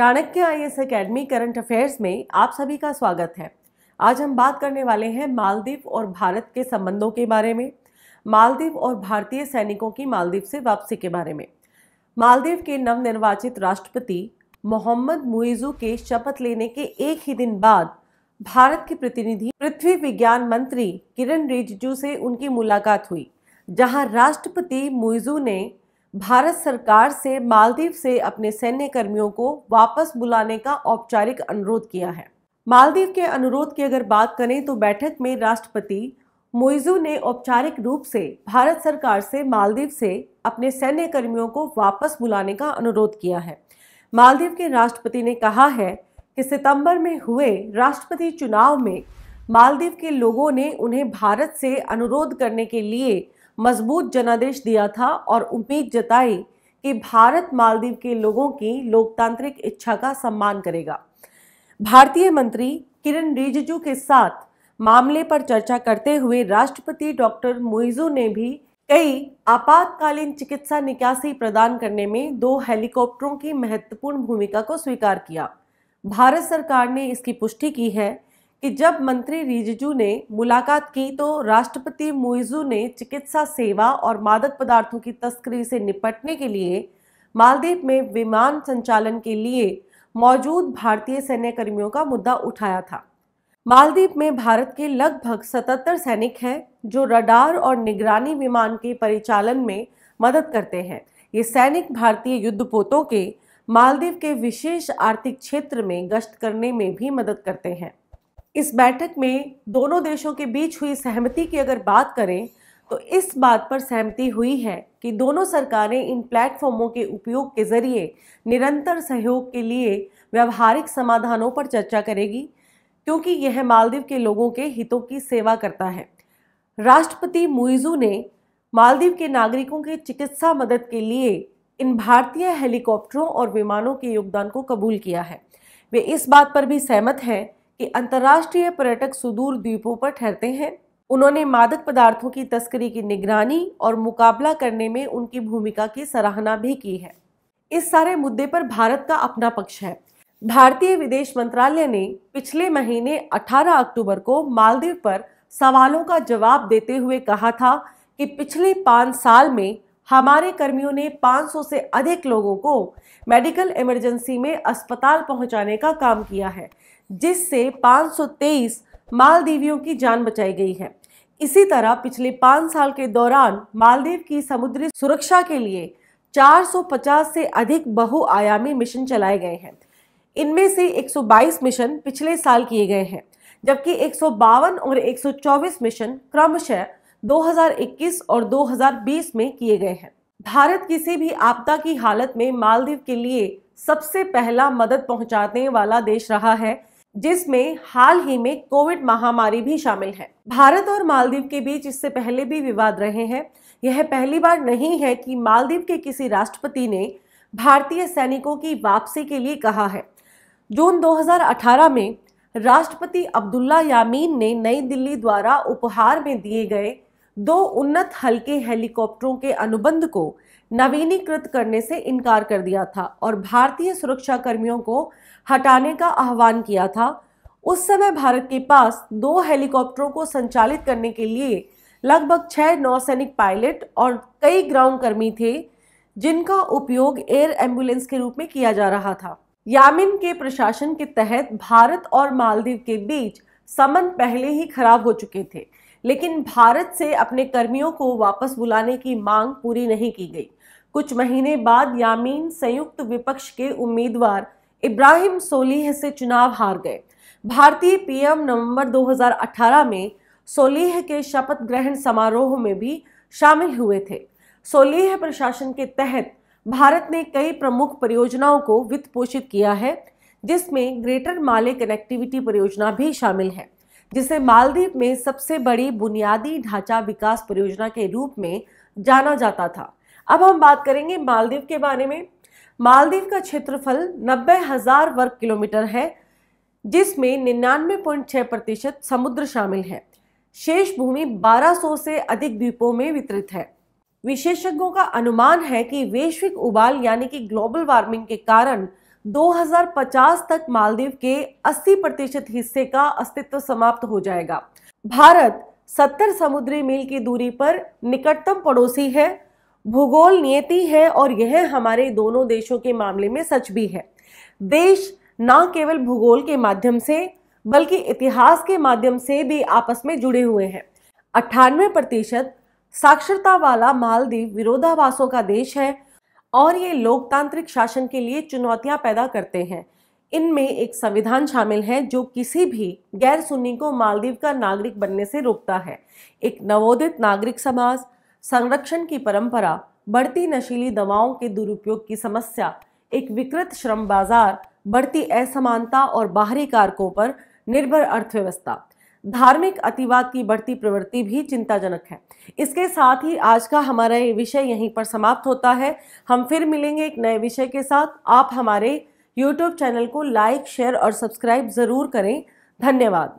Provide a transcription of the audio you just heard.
Chanakya I S academy current affairs में आप सभी का स्वागत है आज हम बात करने वाले हैं मालदीव और भारत के संबंधों के बारे में मालदीव और भारतीय सैनिकों की मालदीव से वापसी के बारे में मालदीव के नवनिर्वाचित राष्ट्रपति मोहम्मद मुइजू के शपथ लेने के एक ही दिन बाद भारत के प्रतिनिधि पृथ्वी विज्ञान मंत्री किरण रिजिजू से उनकी मुलाकात हुई जहां राष्ट्रपति मुइजू ने भारत सरकार से मालदीव से अपने सैन्य कर्मियों को वापस बुलाने का औपचारिक अनुरोध किया है मालदीव के अनुरोध की अगर बात करें तो बैठक में राष्ट्रपति मोइजू ने औपचारिक रूप से भारत सरकार से मालदीव से अपने सैन्य कर्मियों को वापस बुलाने का अनुरोध किया है मालदीव के राष्ट्रपति ने कहा है कि सितंबर में हुए राष्ट्रपति चुनाव में मालदीव के लोगों ने उन्हें भारत से अनुरोध करने के लिए मजबूत जनादेश दिया था और उम्मीद जताई कि भारत मालदीव के लोगों की लोकतांत्रिक इच्छा का सम्मान करेगा भारतीय मंत्री किरण रिजिजू के साथ मामले पर चर्चा करते हुए राष्ट्रपति डॉक्टर मुइजू ने भी कई आपातकालीन चिकित्सा निकासी प्रदान करने में दो हेलीकॉप्टरों की महत्वपूर्ण भूमिका को स्वीकार किया भारत सरकार ने इसकी पुष्टि की है कि जब मंत्री रिजिजू ने मुलाकात की तो राष्ट्रपति मुइजू ने चिकित्सा सेवा और मादक पदार्थों की तस्करी से निपटने के लिए मालदीव में विमान संचालन के लिए मौजूद भारतीय सैन्य कर्मियों का मुद्दा उठाया था मालदीव में भारत के लगभग 77 सैनिक हैं जो रडार और निगरानी विमान के परिचालन में मदद करते हैं ये सैनिक भारतीय युद्धपोतों के मालदीव के विशेष आर्थिक क्षेत्र में गश्त करने में भी मदद करते हैं इस बैठक में दोनों देशों के बीच हुई सहमति की अगर बात करें तो इस बात पर सहमति हुई है कि दोनों सरकारें इन प्लेटफॉर्मों के उपयोग के जरिए निरंतर सहयोग के लिए व्यवहारिक समाधानों पर चर्चा करेगी क्योंकि यह मालदीव के लोगों के हितों की सेवा करता है राष्ट्रपति मुइजू ने मालदीव के नागरिकों की चिकित्सा मदद के लिए इन भारतीय हेलीकॉप्टरों और विमानों के योगदान को कबूल किया है वे इस बात पर भी सहमत हैं कि अंतर्राष्ट्रीय पर्यटक सुदूर द्वीपों पर ठहरते हैं उन्होंने मादक पदार्थों की तस्करी की निगरानी और मुकाबला करने में उनकी भूमिका की सराहना भी की है इस सारे मुद्दे पर भारत का अपना पक्ष है भारतीय विदेश मंत्रालय ने पिछले महीने 18 अक्टूबर को मालदीव पर सवालों का जवाब देते हुए कहा था कि पिछले पाँच साल में हमारे कर्मियों ने 500 से अधिक लोगों को मेडिकल इमरजेंसी में अस्पताल पहुंचाने का काम किया है जिससे 523 मालदीवियों की जान बचाई गई है इसी तरह पिछले पाँच साल के दौरान मालदीव की समुद्री सुरक्षा के लिए 450 से अधिक बहुआयामी मिशन चलाए गए हैं इनमें से 122 मिशन पिछले साल किए गए हैं जबकि एक और 124 मिशन क्रमशः 2021 और 2020 में किए गए हैं भारत किसी भी आपदा की हालत में मालदीव के लिए सबसे पहला मदद पहुंचाने वाला देश रहा है जिसमें हाल ही में कोविड महामारी भी शामिल है भारत और मालदीव के बीच इससे पहले भी विवाद रहे हैं यह पहली बार नहीं है कि मालदीव के किसी राष्ट्रपति ने भारतीय सैनिकों की वापसी के लिए कहा है जून 2018 में राष्ट्रपति अब्दुल्ला यामीन ने नई दिल्ली द्वारा उपहार में दिए गए दो उन्नत हल्के हेलीकॉप्टरों के अनुबंध को नवीनीकृत करने से इनकार कर दिया था और भारतीय सुरक्षा कर्मियों को हटाने का आह्वान किया था उस समय भारत के पास दो हेलीकॉप्टरों को संचालित करने के लिए लगभग छः नौसैनिक पायलट और कई ग्राउंड कर्मी थे जिनका उपयोग एयर एम्बुलेंस के रूप में किया जा रहा था यामिन के प्रशासन के तहत भारत और मालदीव के बीच समन पहले ही खराब हो चुके थे लेकिन भारत से अपने कर्मियों को वापस बुलाने की मांग पूरी नहीं की गई कुछ महीने बाद यामीन संयुक्त विपक्ष के उम्मीदवार इब्राहिम सोलीह से चुनाव हार गए भारतीय पीएम नवंबर 2018 में सोलीह के शपथ ग्रहण समारोह में भी शामिल हुए थे सोलीह प्रशासन के तहत भारत ने कई प्रमुख परियोजनाओं को वित्त पोषित किया है जिसमें ग्रेटर माले कनेक्टिविटी परियोजना भी शामिल है जिसे मालदीव में सबसे बड़ी बुनियादी ढांचा विकास परियोजना के रूप में जाना जाता था अब हम बात करेंगे मालदीव के बारे में मालदीव का क्षेत्रफल नब्बे हजार वर्ग किलोमीटर है जिसमें निन्यानवे पॉइंट छः प्रतिशत समुद्र शामिल है शेष भूमि 1200 से अधिक द्वीपों में वितरित है विशेषज्ञों का अनुमान है कि वैश्विक उबाल यानी कि ग्लोबल वार्मिंग के कारण 2050 तक मालदीव के 80 प्रतिशत हिस्से का अस्तित्व समाप्त हो जाएगा भारत 70 समुद्री मील की दूरी पर निकटतम पड़ोसी है भूगोल नियति है और यह हमारे दोनों देशों के मामले में सच भी है देश न केवल भूगोल के माध्यम से बल्कि इतिहास के माध्यम से भी आपस में जुड़े हुए हैं अट्ठानवे प्रतिशत साक्षरता वाला मालदीव विरोधाभासों का देश है और ये लोकतांत्रिक शासन के लिए चुनौतियां पैदा करते हैं इनमें एक संविधान शामिल है जो किसी भी गैर सुन्नी को मालदीव का नागरिक बनने से रोकता है एक नवोदित नागरिक समाज संरक्षण की परंपरा बढ़ती नशीली दवाओं के दुरुपयोग की समस्या एक विकृत श्रम बाजार बढ़ती असमानता और बाहरी कारकों पर निर्भर अर्थव्यवस्था धार्मिक अतिवाद की बढ़ती प्रवृत्ति भी चिंताजनक है इसके साथ ही आज का हमारा ये विषय यहीं पर समाप्त होता है हम फिर मिलेंगे एक नए विषय के साथ आप हमारे यूट्यूब चैनल को लाइक शेयर और सब्सक्राइब ज़रूर करें धन्यवाद